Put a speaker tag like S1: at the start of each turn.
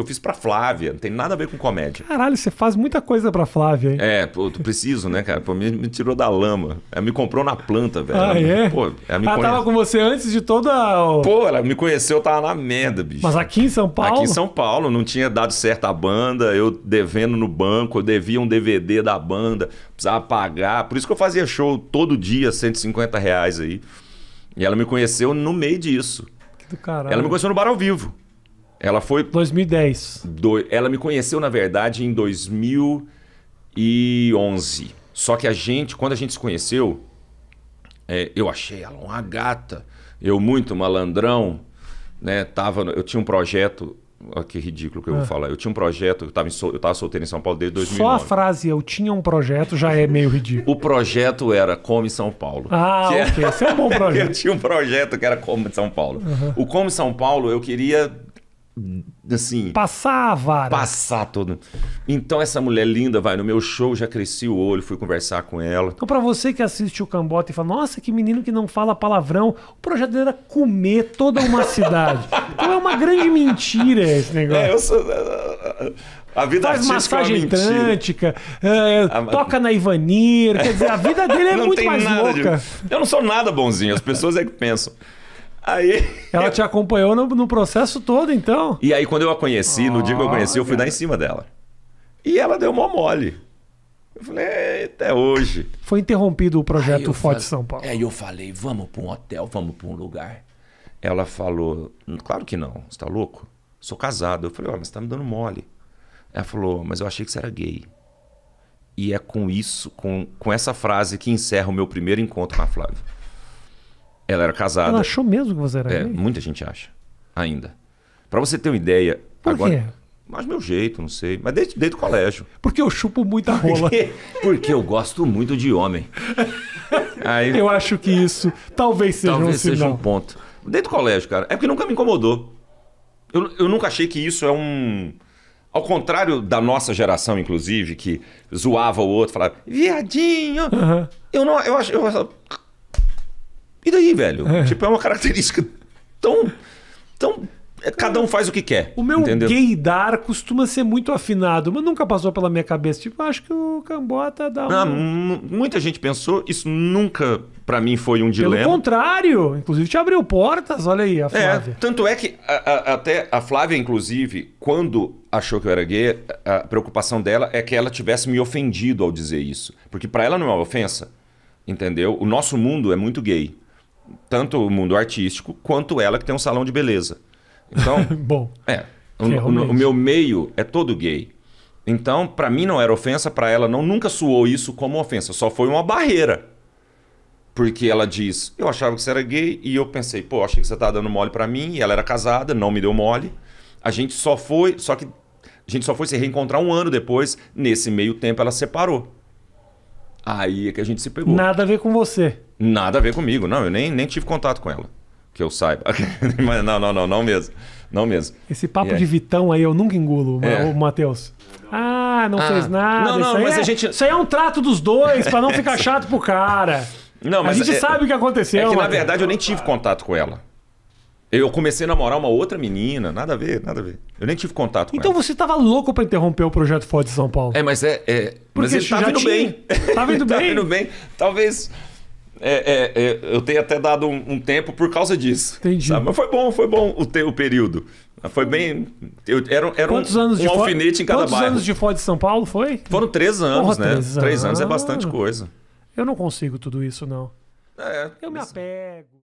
S1: eu fiz pra Flávia, não tem nada a ver com comédia.
S2: Caralho, você faz muita coisa pra Flávia, hein?
S1: É, pô, tu preciso, né, cara? Pô, me, me tirou da lama. Ela me comprou na planta, velho. Ah, ela, é? Pô, ela, ela ah, conhece... tava com você antes de toda. Pô, ela me conheceu, eu tava na merda, bicho. Mas aqui em São Paulo? Aqui em São Paulo, não tinha dado certo a banda, eu devendo no banco, eu devia um DVD da banda, precisava pagar. Por isso que eu fazia show todo dia, 150 reais aí. E ela me conheceu no meio disso.
S2: Que do caralho? Ela me conheceu
S1: no bar ao vivo. Ela foi. 2010. Do... Ela me conheceu, na verdade, em 2011. Só que a gente, quando a gente se conheceu, é, eu achei ela uma gata. Eu, muito malandrão, né? Tava no... Eu tinha um projeto. Olha que ridículo que eu vou ah. falar. Eu tinha um projeto, eu tava, sol... eu tava solteiro em São Paulo desde 2009. Só a
S2: frase eu tinha um projeto já é meio ridículo.
S1: o projeto era Come São Paulo. Ah, que ok. Esse é um bom projeto. eu tinha um projeto que era Come São Paulo. Uhum. O Come São Paulo eu queria assim. Passar a vara. Passar todo. Então essa mulher linda vai no meu show, já cresci o olho, fui conversar com ela. Então, para você que assiste
S2: o Cambota e fala, nossa, que menino que não fala palavrão, o projeto dele era comer toda uma cidade. então é uma grande mentira esse negócio. É, eu
S1: sou. A vida Faz é massagem é tântica,
S2: é, a... toca na Ivanir. Quer dizer, a vida dele é muito mais louca.
S1: De... Eu não sou nada bonzinho, as pessoas é que pensam. Aí. Ela te acompanhou no, no, processo todo, então? E aí, quando eu a conheci, oh, no dia que eu ah, conheci, eu fui cara. dar em cima dela. E ela deu mó mole. Eu falei, até hoje. Foi interrompido o projeto Forte São Paulo. Aí eu falei, vamos para um hotel, vamos para um lugar. Ela falou, claro que não, você tá louco? Sou casado. Eu falei, mas você tá me dando mole. Ela falou, mas eu achei que você era gay. E é com isso, com, com essa frase que encerra o meu primeiro encontro com a Flávia. Ela era casada. Ela achou
S2: mesmo que você era é, gay?
S1: Muita gente acha, ainda. Para você ter uma ideia. Por agora, quê? Mas meu jeito, não sei. Mas desde, desde o colégio. Porque eu chupo muita rola. Porque, porque eu gosto muito de homem. Aí, eu
S2: acho que isso
S1: talvez seja talvez um seja um ponto. Desde o colégio, cara. É porque nunca me incomodou. Eu, eu nunca achei que isso é um. Ao contrário da nossa geração, inclusive, que zoava o outro, falava, viadinho. Uhum. Eu não. Eu acho. Eu, e daí, velho? É. Tipo, é uma característica tão. tão é, Cada um faz o que quer. O meu entendeu?
S2: gaydar costuma ser muito afinado, mas nunca passou pela minha cabeça. Tipo, acho que o Cambota dá uma... Não,
S1: muita gente pensou, isso nunca para mim foi um dilema. Pelo
S2: contrário, inclusive te abriu portas, olha aí a é, Flávia. É,
S1: tanto é que a, a, até a Flávia, inclusive, quando achou que eu era gay, a preocupação dela é que ela tivesse me ofendido ao dizer isso. Porque para ela não é uma ofensa, entendeu? O nosso mundo é muito gay tanto o mundo artístico quanto ela que tem um salão de beleza. Então, bom. É. O, é o, o, meu meio é todo gay. Então, para mim não era ofensa, para ela não, nunca soou isso como ofensa, só foi uma barreira. Porque ela diz: "Eu achava que você era gay" e eu pensei: "Pô, achei que você tá dando mole para mim". E ela era casada, não me deu mole. A gente só foi, só que a gente só foi se reencontrar um ano depois. Nesse meio tempo ela separou. Aí é que a gente se pegou. Nada a ver com você. Nada a ver comigo. Não, eu nem, nem tive contato com ela. Que eu saiba. não, não, não, não mesmo. Não mesmo.
S2: Esse papo de Vitão aí eu nunca engulo, é. o Matheus. Ah, não ah. fez nada. Não, não, mas é, a gente... Isso aí é um trato dos dois, para não ficar chato pro cara.
S1: Não, mas a gente é... sabe o que aconteceu. É que, na verdade, eu nem tive contato com ela. Eu comecei a namorar uma outra menina, nada a ver, nada a ver. Eu nem tive contato com então ela.
S2: você tava louco para interromper o projeto Ford de São Paulo.
S1: É, mas é. é mas ele tá indo bem. Tava indo bem. tava indo bem. Talvez. É, é, é, eu tenha até dado um, um, tempo por causa disso. Entendi. Sabe? Mas foi bom, foi bom o, te, o período. Foi bem. Eu, era era Quantos um, anos um de alfinete Ford? em cada Quantos bairro. Quantos anos de Ford
S2: de São Paulo foi?
S1: Foram três anos, Porra, né? Três, três anos. É anos é bastante coisa.
S2: Eu não consigo tudo isso, não. É, eu me apego.